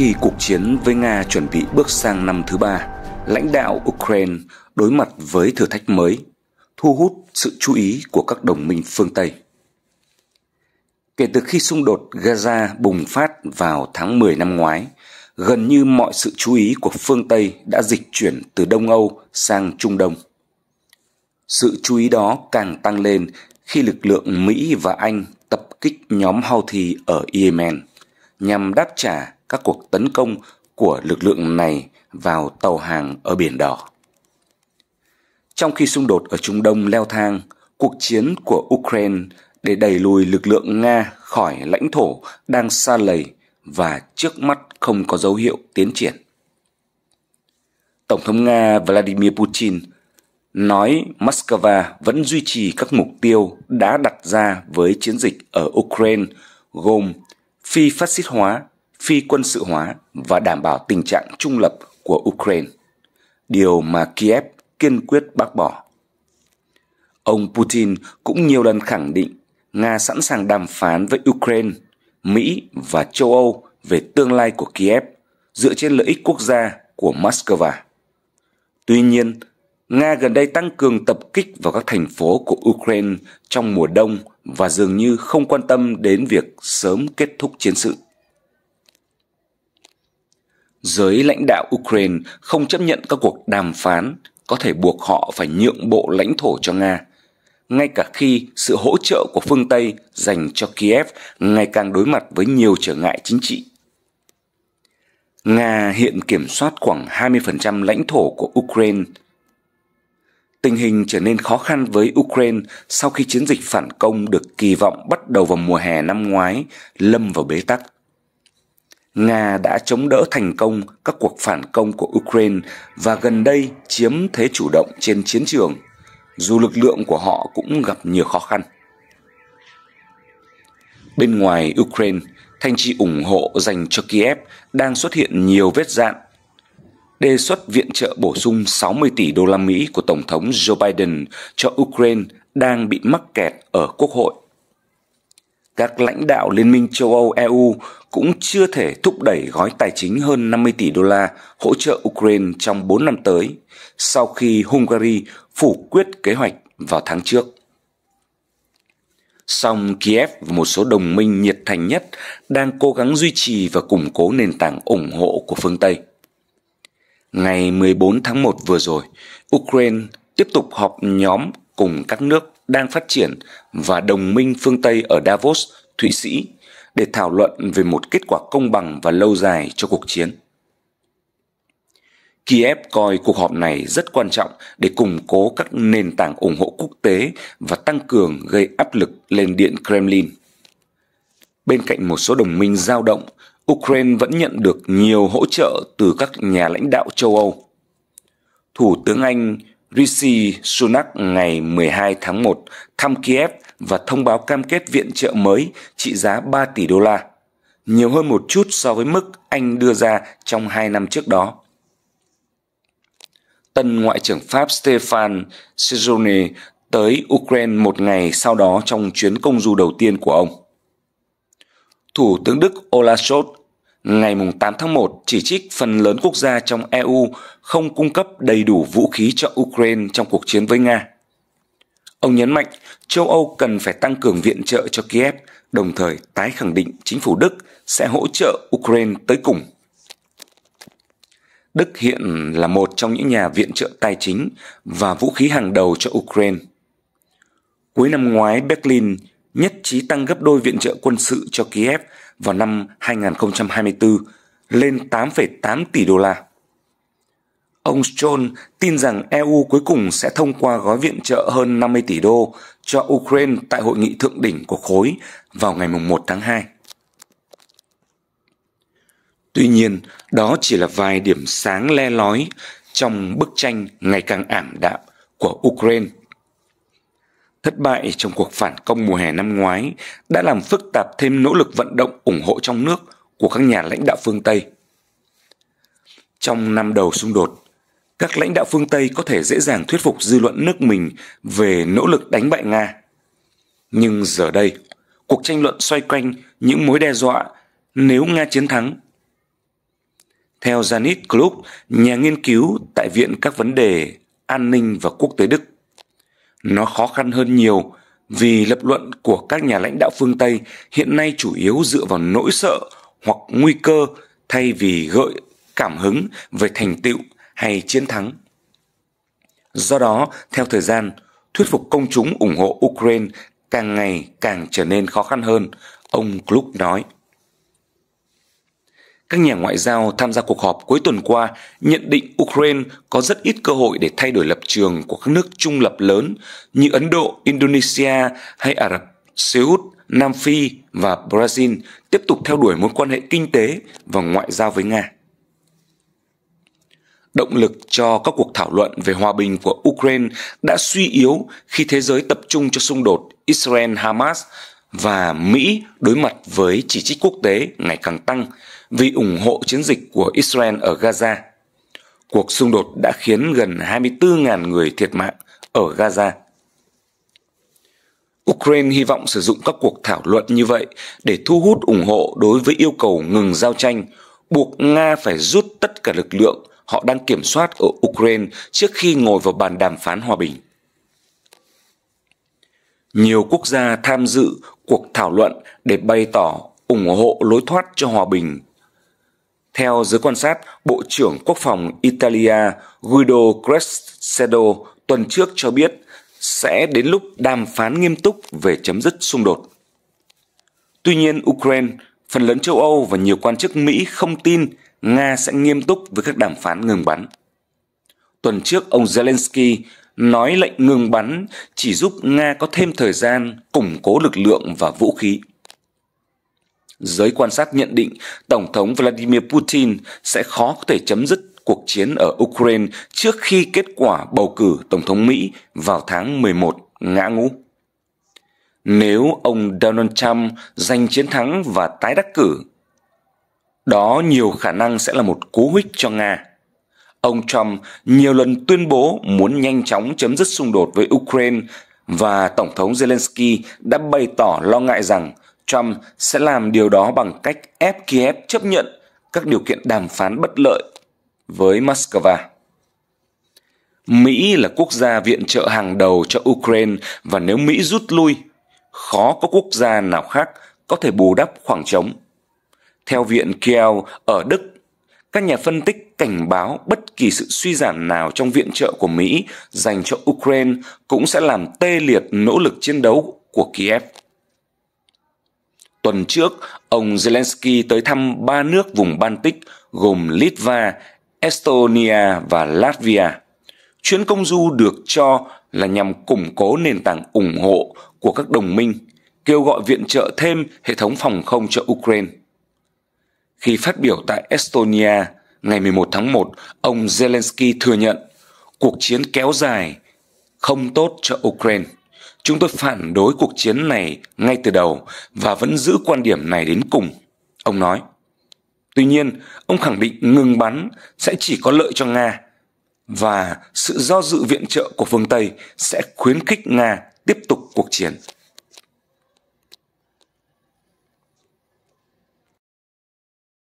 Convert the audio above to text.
khi cuộc chiến với Nga chuẩn bị bước sang năm thứ ba, lãnh đạo Ukraine đối mặt với thử thách mới, thu hút sự chú ý của các đồng minh phương Tây. Kể từ khi xung đột Gaza bùng phát vào tháng 10 năm ngoái, gần như mọi sự chú ý của phương Tây đã dịch chuyển từ Đông Âu sang Trung Đông. Sự chú ý đó càng tăng lên khi lực lượng Mỹ và Anh tập kích nhóm Houthi ở Yemen nhằm đáp trả các cuộc tấn công của lực lượng này vào tàu hàng ở Biển Đỏ. Trong khi xung đột ở Trung Đông leo thang, cuộc chiến của Ukraine để đẩy lùi lực lượng Nga khỏi lãnh thổ đang xa lầy và trước mắt không có dấu hiệu tiến triển. Tổng thống Nga Vladimir Putin nói Moscow vẫn duy trì các mục tiêu đã đặt ra với chiến dịch ở Ukraine gồm phi phát xít hóa, phi quân sự hóa và đảm bảo tình trạng trung lập của Ukraine, điều mà Kiev kiên quyết bác bỏ. Ông Putin cũng nhiều lần khẳng định Nga sẵn sàng đàm phán với Ukraine, Mỹ và châu Âu về tương lai của Kiev dựa trên lợi ích quốc gia của Moscow. Tuy nhiên, Nga gần đây tăng cường tập kích vào các thành phố của Ukraine trong mùa đông và dường như không quan tâm đến việc sớm kết thúc chiến sự giới lãnh đạo Ukraine không chấp nhận các cuộc đàm phán có thể buộc họ phải nhượng bộ lãnh thổ cho Nga, ngay cả khi sự hỗ trợ của phương Tây dành cho Kiev ngày càng đối mặt với nhiều trở ngại chính trị. Nga hiện kiểm soát khoảng 20% lãnh thổ của Ukraine. Tình hình trở nên khó khăn với Ukraine sau khi chiến dịch phản công được kỳ vọng bắt đầu vào mùa hè năm ngoái lâm vào bế tắc. Nga đã chống đỡ thành công các cuộc phản công của Ukraine và gần đây chiếm thế chủ động trên chiến trường, dù lực lượng của họ cũng gặp nhiều khó khăn. Bên ngoài Ukraine, thanh tri ủng hộ dành cho Kiev đang xuất hiện nhiều vết dạn. Đề xuất viện trợ bổ sung 60 tỷ đô la Mỹ của Tổng thống Joe Biden cho Ukraine đang bị mắc kẹt ở Quốc hội các lãnh đạo Liên minh châu Âu EU cũng chưa thể thúc đẩy gói tài chính hơn 50 tỷ đô la hỗ trợ Ukraine trong 4 năm tới, sau khi Hungary phủ quyết kế hoạch vào tháng trước. Song Kiev và một số đồng minh nhiệt thành nhất đang cố gắng duy trì và củng cố nền tảng ủng hộ của phương Tây. Ngày 14 tháng 1 vừa rồi, Ukraine tiếp tục họp nhóm cùng các nước đang phát triển và đồng minh phương Tây ở Davos, Thụy Sĩ để thảo luận về một kết quả công bằng và lâu dài cho cuộc chiến. Kiev coi cuộc họp này rất quan trọng để củng cố các nền tảng ủng hộ quốc tế và tăng cường gây áp lực lên Điện Kremlin. Bên cạnh một số đồng minh dao động, Ukraine vẫn nhận được nhiều hỗ trợ từ các nhà lãnh đạo châu Âu. Thủ tướng Anh Rishi Sunak ngày 12 tháng 1 thăm Kiev và thông báo cam kết viện trợ mới trị giá 3 tỷ đô la, nhiều hơn một chút so với mức Anh đưa ra trong hai năm trước đó. Tân Ngoại trưởng Pháp Stéphane Sejourné tới Ukraine một ngày sau đó trong chuyến công du đầu tiên của ông. Thủ tướng Đức Olaf Scholz ngày 8 tháng 1 chỉ trích phần lớn quốc gia trong EU không cung cấp đầy đủ vũ khí cho Ukraine trong cuộc chiến với Nga. Ông nhấn mạnh châu Âu cần phải tăng cường viện trợ cho Kiev, đồng thời tái khẳng định chính phủ Đức sẽ hỗ trợ Ukraine tới cùng. Đức hiện là một trong những nhà viện trợ tài chính và vũ khí hàng đầu cho Ukraine. Cuối năm ngoái, Berlin nhất trí tăng gấp đôi viện trợ quân sự cho Kiev vào năm 2024 lên 8,8 tỷ đô la. Ông Scholz tin rằng EU cuối cùng sẽ thông qua gói viện trợ hơn 50 tỷ đô cho Ukraine tại hội nghị thượng đỉnh của khối vào ngày 1 tháng 2. Tuy nhiên, đó chỉ là vài điểm sáng le lói trong bức tranh ngày càng ảm đạm của Ukraine Thất bại trong cuộc phản công mùa hè năm ngoái đã làm phức tạp thêm nỗ lực vận động ủng hộ trong nước của các nhà lãnh đạo phương Tây. Trong năm đầu xung đột, các lãnh đạo phương Tây có thể dễ dàng thuyết phục dư luận nước mình về nỗ lực đánh bại Nga. Nhưng giờ đây, cuộc tranh luận xoay quanh những mối đe dọa nếu Nga chiến thắng. Theo Janit Klug, nhà nghiên cứu tại Viện các vấn đề an ninh và quốc tế Đức, nó khó khăn hơn nhiều vì lập luận của các nhà lãnh đạo phương Tây hiện nay chủ yếu dựa vào nỗi sợ hoặc nguy cơ thay vì gợi cảm hứng về thành tựu hay chiến thắng. Do đó, theo thời gian, thuyết phục công chúng ủng hộ Ukraine càng ngày càng trở nên khó khăn hơn, ông Gluck nói các nhà ngoại giao tham gia cuộc họp cuối tuần qua nhận định Ukraine có rất ít cơ hội để thay đổi lập trường của các nước trung lập lớn như Ấn Độ, Indonesia hay Ả Rập, Xê Út, Nam Phi và Brazil tiếp tục theo đuổi mối quan hệ kinh tế và ngoại giao với Nga. Động lực cho các cuộc thảo luận về hòa bình của Ukraine đã suy yếu khi thế giới tập trung cho xung đột Israel-Hamas và Mỹ đối mặt với chỉ trích quốc tế ngày càng tăng vì ủng hộ chiến dịch của Israel ở Gaza. Cuộc xung đột đã khiến gần 24.000 người thiệt mạng ở Gaza. Ukraine hy vọng sử dụng các cuộc thảo luận như vậy để thu hút ủng hộ đối với yêu cầu ngừng giao tranh, buộc Nga phải rút tất cả lực lượng họ đang kiểm soát ở Ukraine trước khi ngồi vào bàn đàm phán hòa bình. Nhiều quốc gia tham dự cuộc thảo luận để bày tỏ ủng hộ lối thoát cho hòa bình theo giới quan sát, Bộ trưởng Quốc phòng Italia Guido Crescedo tuần trước cho biết sẽ đến lúc đàm phán nghiêm túc về chấm dứt xung đột. Tuy nhiên, Ukraine, phần lớn châu Âu và nhiều quan chức Mỹ không tin Nga sẽ nghiêm túc với các đàm phán ngừng bắn. Tuần trước, ông Zelensky nói lệnh ngừng bắn chỉ giúp Nga có thêm thời gian củng cố lực lượng và vũ khí. Giới quan sát nhận định Tổng thống Vladimir Putin sẽ khó có thể chấm dứt cuộc chiến ở Ukraine trước khi kết quả bầu cử Tổng thống Mỹ vào tháng 11 ngã ngũ. Nếu ông Donald Trump giành chiến thắng và tái đắc cử, đó nhiều khả năng sẽ là một cú hích cho Nga. Ông Trump nhiều lần tuyên bố muốn nhanh chóng chấm dứt xung đột với Ukraine và Tổng thống Zelensky đã bày tỏ lo ngại rằng Trump sẽ làm điều đó bằng cách ép Kiev chấp nhận các điều kiện đàm phán bất lợi với Moscow. Mỹ là quốc gia viện trợ hàng đầu cho Ukraine và nếu Mỹ rút lui, khó có quốc gia nào khác có thể bù đắp khoảng trống. Theo Viện Kiel ở Đức, các nhà phân tích cảnh báo bất kỳ sự suy giảm nào trong viện trợ của Mỹ dành cho Ukraine cũng sẽ làm tê liệt nỗ lực chiến đấu của Kiev. Tuần trước, ông Zelensky tới thăm ba nước vùng Baltic gồm Litva, Estonia và Latvia. Chuyến công du được cho là nhằm củng cố nền tảng ủng hộ của các đồng minh, kêu gọi viện trợ thêm hệ thống phòng không cho Ukraine. Khi phát biểu tại Estonia ngày 11 tháng 1, ông Zelensky thừa nhận cuộc chiến kéo dài không tốt cho Ukraine. Chúng tôi phản đối cuộc chiến này ngay từ đầu và vẫn giữ quan điểm này đến cùng, ông nói. Tuy nhiên, ông khẳng định ngừng bắn sẽ chỉ có lợi cho Nga và sự do dự viện trợ của phương Tây sẽ khuyến khích Nga tiếp tục cuộc chiến.